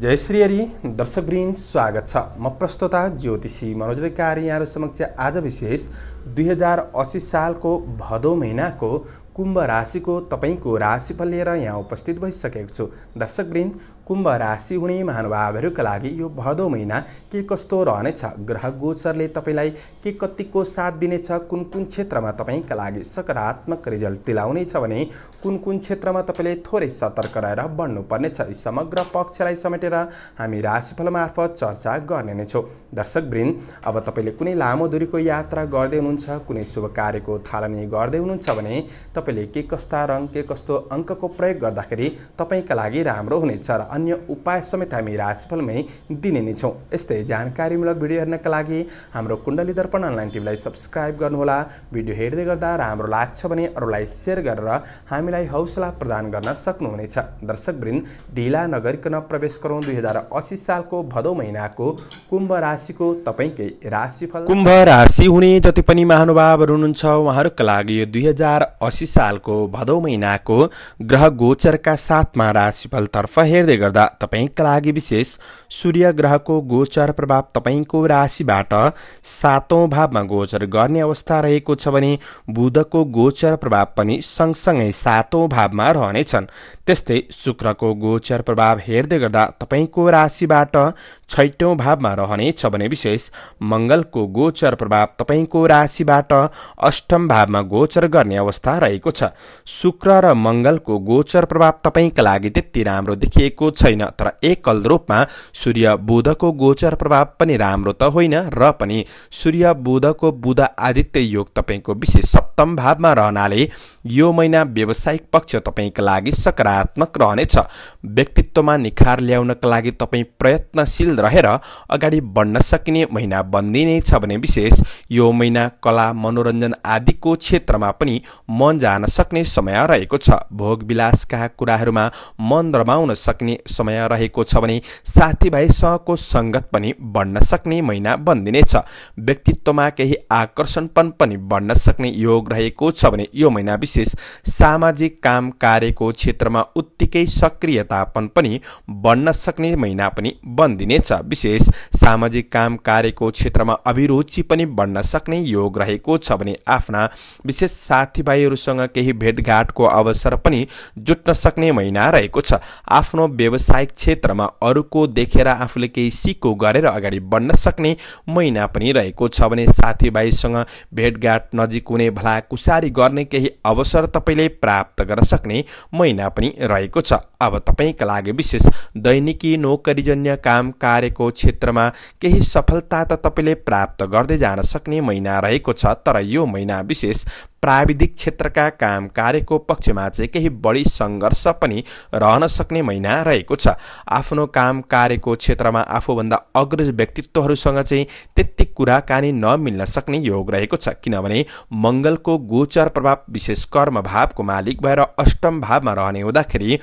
जय श्री हरि दर्शकवृन्द स्वागत छ म प्रस्तोता ज्योतिषी मनोज अधिकारी यहाँहरू समक्ष आज विशेष दुई हजार असी सालको भदौ महिनाको कुम्भ राशिको तपाईँको राशिफल लिएर यहाँ उपस्थित भइसकेको छु दर्शकवृन्द कुम्भ राशि हुने महानुभावहरूका लागि यो भदौ महिना के कस्तो रहनेछ ग्रह गोचरले तपाईँलाई के कतिको साथ दिनेछ कुन कुन क्षेत्रमा तपाईँका लागि सकारात्मक रिजल्ट दिलाउनेछ भने कुन कुन क्षेत्रमा तपाईँले थोरै सतर्क रहेर बढ्नुपर्नेछ यी समग्र पक्षलाई समेटेर हामी राशिफल मार्फत चर्चा गर्ने नै छौँ दर्शकवृन्द अब तपाईँले कुनै लामो दूरीको यात्रा गर्दै हुनुहुन्छ कुनै शुभ कार्यको थालनी गर्दै हुनुहुन्छ भने तपाईँले के कस्ता रङ के कस्तो अङ्कको प्रयोग गर्दाखेरि तपाईँका लागि राम्रो हुनेछ र अन्य उपाय समेत हामी राशिफलमै दिने नै छौँ यस्तै जानकारीमूलक भिडियो हेर्नका लागि हाम्रो कुण्डली दर्पण अनलाइन टिभीलाई सब्सक्राइब गर्नुहोला भिडियो हेर्दै गर्दा राम्रो लाग्छ भने अरूलाई सेयर गरेर हामीलाई हौसला प्रदान गर्न सक्नुहुनेछ दर्शकवृन्द ढिला नगरिकन प्रवेश गरौँ दुई हजार असी सालको भदौ महिनाको कुम्भ राशिको तपाईँकै राशिफल कुम्भ राशि हुने जति पनि महानुभावहरू हुनुहुन्छ उहाँहरूका लागि यो दुई हजार असी सालको भदौ महिनाको ग्रह गोचरका साथमा राशिफलतर्फ हेर्दै गर्दा तपाईँका लागि विशेष सूर्य ग्रहको गोचर प्रभाव तपाईँको राशिबाट सातौँ भावमा गोचर गर्ने अवस्था रहेको छ भने बुधको गोचर प्रभाव पनि सँगसँगै सातौँ भावमा रहनेछन् त्यस्तै शुक्रको गोचर प्रभाव हेर्दै गर्दा तपाईँको राशिबाट छैटौँ भावमा रहनेछ भने विशेष मङ्गलको गोचर प्रभाव तपाईँको राशिबाट अष्टम भावमा गोचर गर्ने अवस्था रहेको छ शुक्र र मङ्गलको गोचर प्रभाव तपाईँका लागि त्यति राम्रो देखिएको छैन तर एकल रूपमा सूर्य बुधको गोचर प्रभाव पनि राम्रो त होइन र पनि सूर्य बुधको बुध आदित्य योग तपाईँको विशेष सप्तम भावमा रहनाले यो महिना व्यावसायिक पक्ष तपाईँका लागि सकारात्मक रहनेछ व्यक्तित्वमा निखार ल्याउनका लागि तपाईँ प्रयत्नशील रहेर अगाडि बढ्न सकिने महिना बन्दिने छ भने विशेष यो महिना कला मनोरञ्जन आदिको क्षेत्रमा पनि मन जान सक्ने समय रहेको छ भोग विलासका कुराहरूमा मन रमाउन सक्ने समय रहेको छ भने साथीभाइसँगको सङ्गत पनि बढ्न सक्ने महिना बनिदिनेछ व्यक्तित्वमा केही आकर्षणपन पनि बढ्न सक्ने योग रहेको छ भने यो महिना विशेष सामाजिक काम कार्यको क्षेत्रमा उत्तिकै सक्रियतापन पनि बढ्न सक्ने महिना पनि बनिदिनेछ विशेष सामाजिक काम कार्यको क्षेत्रमा अभिरुचि पनि बढ्न सक्ने योग रहेको छ भने आफ्ना विशेष साथीभाइहरूसँग केही भेटघाटको अवसर पनि जुट्न सक्ने महिना रहेको छ आफ्नो व्यवसाय व्यावसायिक क्षेत्रमा अरूको देखेर आफूले केही सिको गरेर अगाडि बढ्न सक्ने महिना पनि रहेको छ भने साथीभाइसँग भेटघाट नजिक हुने भलाकुसारी गर्ने केही अवसर तपाईँले प्राप्त गर्न सक्ने महिना पनि रहेको छ अब तपाईँका लागि विशेष दैनिकी नोकरीजन्य काम कार्यको क्षेत्रमा केही सफलता त तपाईँले प्राप्त गर्दै जान सक्ने महिना रहेको छ तर यो महिना विशेष प्राविधिक क्षेत्रका काम कार्यको पक्षमा चाहिँ केही बढी सङ्घर्ष पनि रहन सक्ने महिना रहेको छ आफ्नो काम कार्यको क्षेत्रमा आफूभन्दा अग्रज व्यक्तित्वहरूसँग चाहिँ त्यति कुराकानी नमिल्न सक्ने योग रहेको छ किनभने मङ्गलको गोचर प्रभाव विशेष कर्म भावको मालिक भएर अष्टम भावमा रहने हुँदाखेरि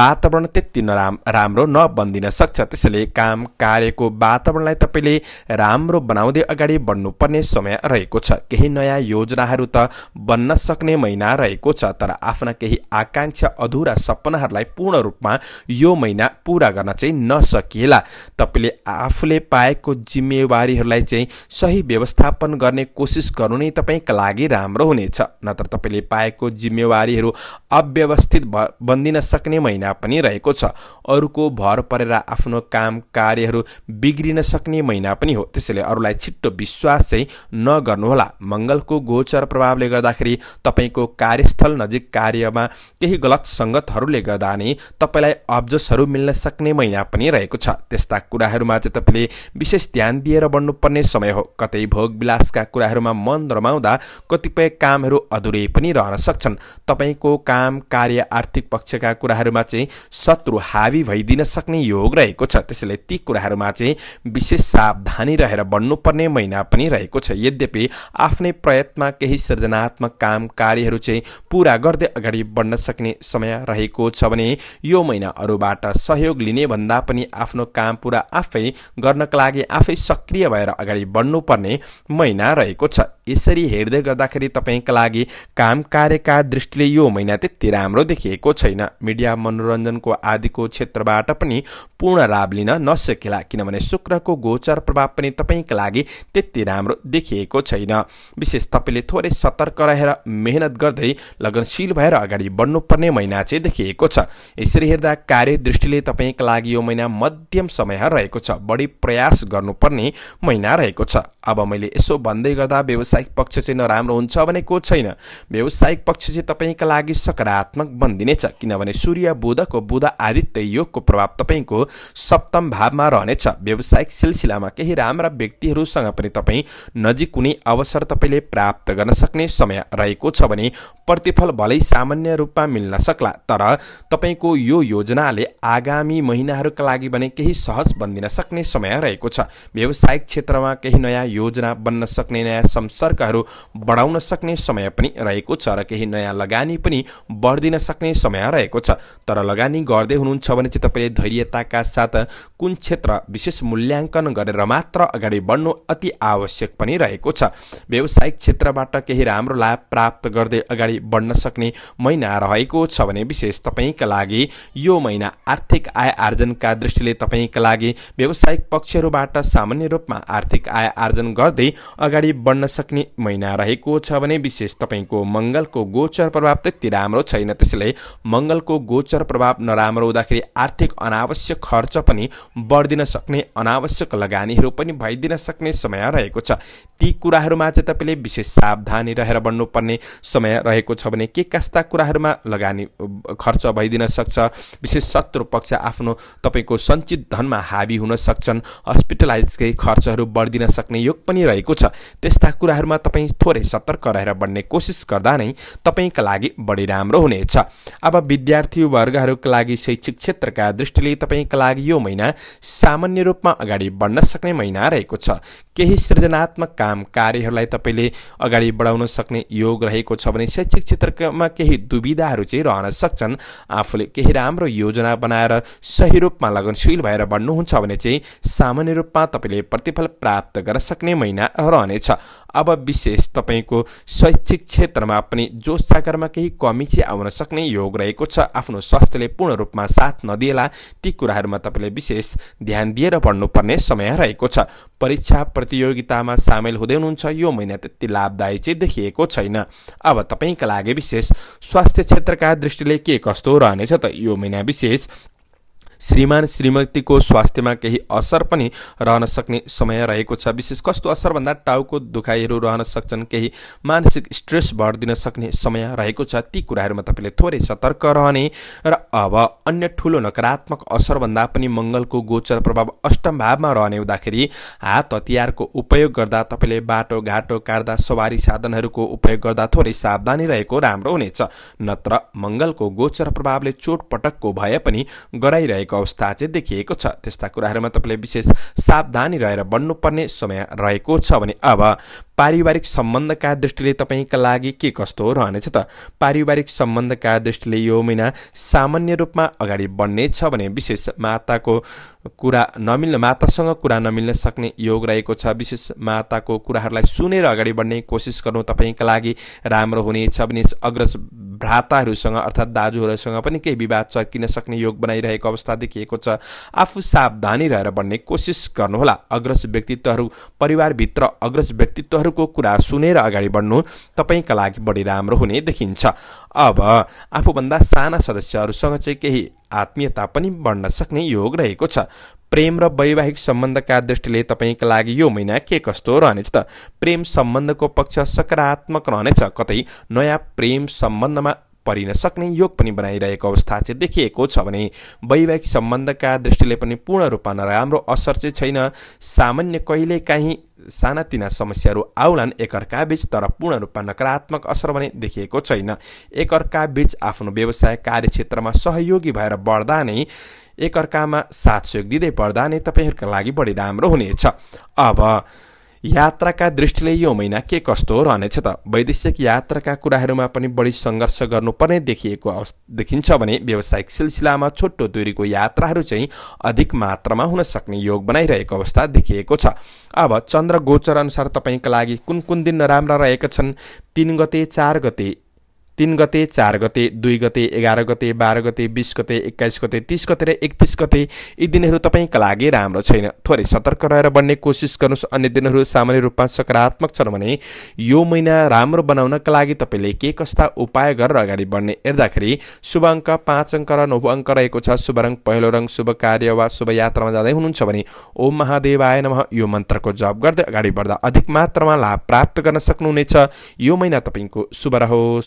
वातावरण त्यति नराम राम्रो नबन्दिन सक्छ त्यसैले काम कार्यको वातावरणलाई तपाईँले राम्रो बनाउँदै अगाडि बढ्नुपर्ने समय रहेको छ केही नयाँ योजनाहरू त बन्न सक्ने महिना रहेको छ तर आफ्ना केही आकाङ्क्षा अधुरा सपनाहरूलाई पूर्ण रूपमा यो महिना पुरा गर्न चाहिँ नसकिएला तपाईँले आफूले पाएको जिम्मेवारीहरूलाई चाहिँ सही व्यवस्थापन गर्ने कोसिस गर्नु नै तपाईँका लागि राम्रो हुनेछ नत्र तपाईँले पाएको जिम्मेवारीहरू अव्यवस्थित भ बनिदिन सक्ने महिना पनि रहेको छ अरूको भर परेर आफ्नो काम कार्यहरू बिग्रिन सक्ने महिना पनि हो त्यसैले अरूलाई छिट्टो विश्वास चाहिँ नगर्नुहोला मङ्गलको गोचर प्रभावले गर्दाखेरि तपाईँको कार्यस्थल नजिक कार्यमा केही गलत सङ्गतहरूले गर्दा नै तपाईँलाई अब्जसहरू मिल्न सक्ने महिना पनि रहेको छ त्यस्ता कुराहरूमा चाहिँ तपाईँले विशेष ध्यान दिएर बढ्नुपर्ने समय हो कतै भोग विलासका कुराहरूमा मन रमाउँदा कतिपय कामहरू अधुरै पनि रहन सक्छन् तपाईँको काम कार्य आर्थिक पक्षका कुराहरूमा चाहिँ शत्रु हावी भइदिन सक्ने योग रहेको छ त्यसैले ती कुराहरूमा चाहिँ विशेष सावधानी रहेर बढ्नुपर्ने महिना पनि रहेको छ यद्यपि आफ्नै प्रयत्नमा केही सृजना सकारात्मक काम कार्यहरू चाहिँ पुरा गर्दै अगाडि बढ्न सक्ने समय रहेको छ भने यो महिना अरूबाट सहयोग लिने भन्दा पनि आफ्नो काम पुरा आफै गर्नका लागि आफै सक्रिय भएर अगाडि बढ्नुपर्ने महिना रहेको छ यसरी हेर्दै गर्दाखेरि तपाईँका लागि काम कार्यका दृष्टिले यो महिना त्यति राम्रो देखिएको छैन मिडिया मनोरञ्जनको आदिको क्षेत्रबाट पनि पूर्ण लाभ लिन नसकेला किनभने शुक्रको गोचर प्रभाव पनि तपाईँका लागि त्यति राम्रो देखिएको छैन विशेष तपाईँले थोरै सतर्क लगातार कराएर मेहनत गर्दै लगनशील भएर अगाडि बढ्नुपर्ने महिना चाहिँ देखिएको छ यसरी हेर्दा कार्य दृष्टिले तपाईँका लागि यो महिना मध्यम समय रहेको छ बढी प्रयास गर्नुपर्ने महिना रहेको छ अब मैले यसो भन्दै गर्दा व्यावसायिक पक्ष चाहिँ नराम्रो हुन्छ भनेको छैन व्यावसायिक पक्ष चाहिँ तपाईँका लागि सकारात्मक बनिदिनेछ किनभने सूर्य बुधको बुध आदित्य योगको प्रभाव तपाईँको सप्तम भावमा रहनेछ व्यावसायिक सिलसिलामा केही राम्रा व्यक्तिहरूसँग पनि तपाईँ नजिक हुने अवसर तपाईँले प्राप्त गर्न सक्ने समय रहेको छ भने प्रतिफल भलै सामान्य रूपमा मिल्न सक्ला तर तपाईँको यो योजनाले आगामी महिनाहरूका लागि भने केही सहज बनिदिन सक्ने समय रहेको छ व्यवसायिक क्षेत्रमा केही नयाँ योजना बन्न सक्ने नयाँ सम्पर्कहरू बढाउन सक्ने समय पनि रहेको छ र केही नयाँ लगानी पनि बढिदिन सक्ने समय रहेको छ तर लगानी गर्दै हुनुहुन्छ भने चाहिँ तपाईँले धैर्यताका साथ कुन क्षेत्र विशेष मूल्याङ्कन गरेर मात्र अगाडि बढ्नु अति आवश्यक पनि रहेको छ व्यवसायिक क्षेत्रबाट केही राम्रो राम्रो लाभ प्राप्त गर्दै अगाडि बढ्न सक्ने महिना रहेको छ भने विशेष तपाईँका लागि यो महिना आर्थिक आय आर्जनका दृष्टिले तपाईँका लागि व्यावसायिक पक्षहरूबाट सामान्य रूपमा आर्थिक आय आर्जन गर्दै अगाडि बढ्न सक्ने महिना रहेको छ भने विशेष तपाईँको मङ्गलको गोचर प्रभाव त्यति राम्रो छैन त्यसैले मङ्गलको गोचर प्रभाव नराम्रो हुँदाखेरि आर्थिक अनावश्यक खर्च पनि बढ्दिन सक्ने अनावश्यक लगानीहरू पनि भइदिन सक्ने समय रहेको छ ती कुराहरूमा चाहिँ तपाईँले विशेष सावधानी रहेर भएर बन्नुपर्ने समय रहेको छ भने के कस्ता कुराहरूमा लगानी खर्च भइदिन सक्छ विशेष शत्रु पक्ष आफ्नो तपाईँको सञ्चित धनमा हाबी हुन सक्छन् हस्पिटलाइजकै खर्चहरू बढिदिन सक्ने योग पनि रहेको छ त्यस्ता कुराहरूमा तपाईँ थोरै सतर्क रहेर बढ्ने कोसिस गर्दा नै तपाईँका लागि बढी राम्रो हुनेछ अब विद्यार्थी वर्गहरूका लागि शैक्षिक क्षेत्रका दृष्टिले तपाईँका लागि यो महिना सामान्य रूपमा अगाडि बढ्न सक्ने महिना रहेको छ केही सृजनात्मक काम कार्यहरूलाई तपाईँले अगाडि बढाउन सक्ने योग रहेको छ भने शैक्षिक क्षेत्रमा केही दुविधाहरू चाहिँ रहन सक्छन् आफूले केही राम्रो योजना बनाएर सही रूपमा लगनशील भएर बढ्नुहुन्छ भने चाहिँ सामान्य रूपमा तपाईँले प्रतिफल प्राप्त गर्न सक्ने महिना रहनेछ अब विशेष तपाईँको शैक्षिक क्षेत्रमा पनि जोस सागरमा केही कमी चाहिँ आउन सक्ने योग रहेको छ आफ्नो स्वास्थ्यले पूर्ण रूपमा साथ नदिएला ती कुराहरूमा तपाईँले विशेष ध्यान दिएर बढ्नुपर्ने समय रहेको छ परीक्षा प्रतियोगितामा सामेल हुँदै हुनुहुन्छ यो महिना त्यति लाभदायी चाहिँ देखिएको छैन अब तपाईँका लागि विशेष स्वास्थ्य क्षेत्रका दृष्टिले के कस्तो रहनेछ त यो महिना विशेष श्रीमान श्रीमतीको स्वास्थ्यमा केही असर पनि रहन सक्ने समय रहेको छ विशेष कस्तो असर भन्दा टाउको दुखाइहरू रहन सक्छन् केही मानसिक स्ट्रेस बढिदिन सक्ने समय रहेको छ ती कुराहरूमा तपाईँले थोरै सतर्क रहने र अब अन्य ठुलो नकारात्मक असरभन्दा पनि मङ्गलको गोचर प्रभाव अष्टम भावमा रहने हुँदाखेरि हात हतियारको उपयोग गर्दा तपाईँले बाटोघाटो काट्दा सवारी साधनहरूको उपयोग गर्दा थोरै सावधानी रहेको राम्रो हुनेछ नत्र मङ्गलको गोचर प्रभावले चोटपटकको भए पनि गराइरहेको अवस्था चाहिँ देखिएको छ त्यस्ता कुराहरूमा तपाईँले विशेष सावधानी रहेर बन्नुपर्ने समय रहेको छ भने अब पारिवारिक सम्बन्धका दृष्टिले तपाईँका लागि के कस्तो रहनेछ त पारिवारिक सम्बन्धका दृष्टिले यो महिना सामान्य रूपमा अगाडि बढ्नेछ भने विशेष माताको कुरा नमिल्न मातासँग कुरा नमिल्न सक्ने योग रहेको छ विशेष माताको कुराहरूलाई सुनेर अगाडि बढ्ने कोसिस गर्नु तपाईँका लागि राम्रो हुनेछ भने अग्रज भ्राताहरूसँग अर्थात् दाजुहरूसँग पनि केही विवाद चर्किन सक्ने योग बनाइरहेको अवस्था देखिएको छ आफू सावधानी रहेर बढ्ने कोसिस गर्नुहोला अग्रज व्यक्तित्वहरू परिवारभित्र अग्रज व्यक्तित्वहरू उहाँहरूको कुरा सुनेर अगाडि बढ्नु तपाईँका लागि बढी राम्रो हुने देखिन्छ अब आफूभन्दा साना सदस्यहरूसँग चाहिँ केही आत्मीयता पनि बढ्न सक्ने योग रहेको छ प्रेम र वैवाहिक सम्बन्धका दृष्टिले तपाईँका लागि यो महिना के कस्तो रहनेछ त प्रेम सम्बन्धको पक्ष सकारात्मक रहनेछ कतै नयाँ प्रेम सम्बन्धमा परिन सक्ने योग पनि बनाइरहेको अवस्था चाहिँ देखिएको छ भने वैवाहिक सम्बन्धका दृष्टिले पनि पूर्ण रूपमा नराम्रो असर चाहिँ छैन सामान्य कहिलेकाहीँ सानातिना समस्याहरू आउलान् एकअर्काबीच तर पूर्ण रूपमा नकारात्मक असर भने देखिएको छैन एकअर्काबीच आफ्नो व्यवसाय कार्यक्षेत्रमा सहयोगी भएर बढ्दा नै एकअर्कामा साथ सहयोग दिँदै बढ्दा नै तपाईँहरूका लागि बढी राम्रो हुनेछ अब यात्राका दृष्टिले यो महिना के कस्तो रहनेछ त वैदेशिक यात्राका कुराहरूमा पनि बढी सङ्घर्ष गर्नुपर्ने देखिएको अवस् देखिन्छ भने व्यावसायिक सिलसिलामा छोटो दूरीको यात्राहरू चाहिँ अधिक मात्रामा हुन सक्ने योग बनाइरहेको अवस्था देखिएको छ अब चन्द्र गोचर अनुसार तपाईँका लागि कुन कुन दिन नराम्रा रहेका छन् तिन गते चार गते तिन गते चार गते दुई गते एघार गते बाह्र गते बिस गते एक्काइस गते तिस गते र एकतिस गते यी दिनहरू तपाईँका लागि राम्रो छैन थोरै सतर्क रहेर बन्ने कोसिस गर्नुहोस् अन्य दिनहरू सामान्य रूपमा सकारात्मक छन् भने यो महिना राम्रो बनाउनका लागि तपाईँले के कस्ता उपाय गरेर अगाडि बढ्ने हेर्दाखेरि शुभ अङ्क पाँच अङ्क र नौ अङ्क रहेको छ शुभ रङ पहिलो रङ शुभ कार्य वा शुभ यात्रामा जाँदै हुनुहुन्छ भने ओम महादेव आय नम यो मन्त्रको जप गर्दै अगाडि बढ्दा अधिक मात्रामा लाभ प्राप्त गर्न सक्नुहुनेछ यो महिना तपाईँको शुभ रहोस्